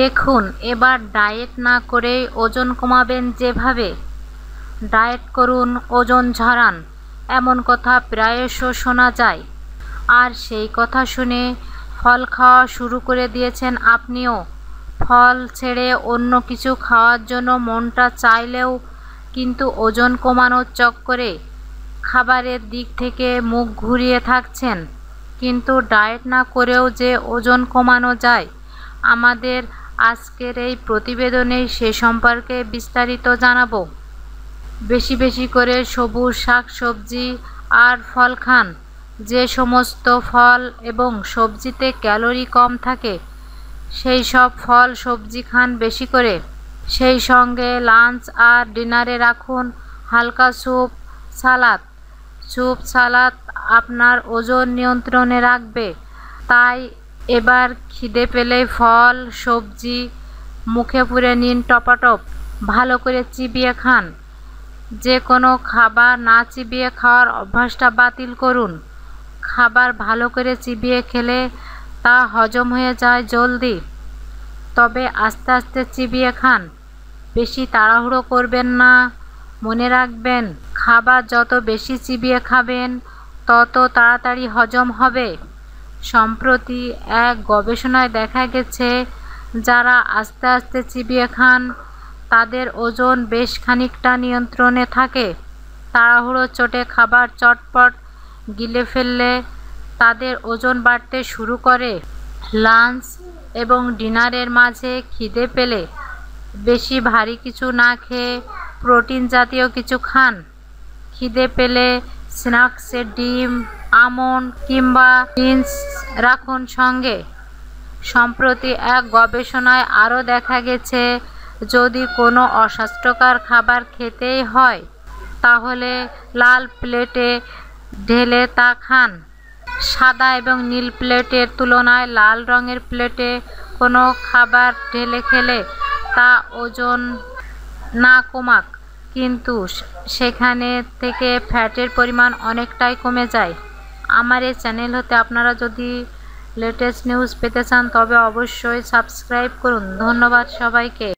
দেখুন এবার ডায়েট না করে ওজন কমাবেন যেভাবে ডায়েট করুন ওজন ঝরান এমন কথা প্রায়শ শোনা যায় আর সেই কথা শুনে ফল খাওয়া শুরু করে দিয়েছেন আপনিও ফল ছেড়ে অন্য কিছু খাওয়ার জন্য মনটা চাইলেও কিন্তু ওজন কমানোর চক্করে খাবারের দিক থেকে মুখ ঘুরিয়ে থাকছেন কিন্তু ডায়েট না করেও যে ওজন কমানো যায় আমাদের আজকের এই প্রতিবেদনে সে সম্পর্কে বিস্তারিত জানাবো বেশি বেশি করে সবুজ শাক সবজি আর ফল খান যে সমস্ত ফল এবং সবজিতে ক্যালোরি কম থাকে সেই সব ফল সবজি খান বেশি করে সেই সঙ্গে লাঞ্চ আর ডিনারে রাখুন হালকা স্যুপ সালাদ স্যুপ সালাদ আপনার ওজন নিয়ন্ত্রণে রাখবে তাই এবার খিদে পেলে ফল সবজি মুখে পুরে নিন টপাটপ ভালো করে চিবিয়ে খান যে কোনো খাবার না চিবিয়ে খাওয়ার অভ্যাসটা বাতিল করুন খাবার ভালো করে চিবিয়ে খেলে তা হজম হয়ে যায় জলদি তবে আস্তে আস্তে চিবিয়ে খান বেশি তাড়াহুড়ো করবেন না মনে রাখবেন খাবার যত বেশি চিবিয়ে খাবেন তত তাড়াতাড়ি হজম হবে সম্প্রতি এক গবেষণায় দেখা গেছে যারা আস্তে আস্তে চিবিয়ে খান তাদের ওজন বেশ খানিকটা নিয়ন্ত্রণে থাকে তাড়াহুড়ো চটে খাবার চটপট গিলে ফেললে তাদের ওজন বাড়তে শুরু করে লাঞ্চ এবং ডিনারের মাঝে খিদে পেলে বেশি ভারী কিছু না খেয়ে প্রোটিন জাতীয় কিছু খান খিদে পেলে স্ন্যাক্সের ডিম আমন কিংবা বিনস রাখুন সঙ্গে সম্প্রতি এক গবেষণায় আরও দেখা গেছে যদি কোনো অস্বাস্থ্যকর খাবার খেতেই হয় তাহলে লাল প্লেটে ঢেলে তা খান সাদা এবং নীল প্লেটের তুলনায় লাল রঙের প্লেটে কোনো খাবার ঢেলে খেলে তা ওজন না কমাক কিন্তু সেখানে থেকে ফ্যাটের পরিমাণ অনেকটাই কমে যায় আমার এই চ্যানেল হতে আপনারা যদি লেটেস্ট নিউজ পেতে চান তবে অবশ্যই সাবস্ক্রাইব করুন ধন্যবাদ সবাইকে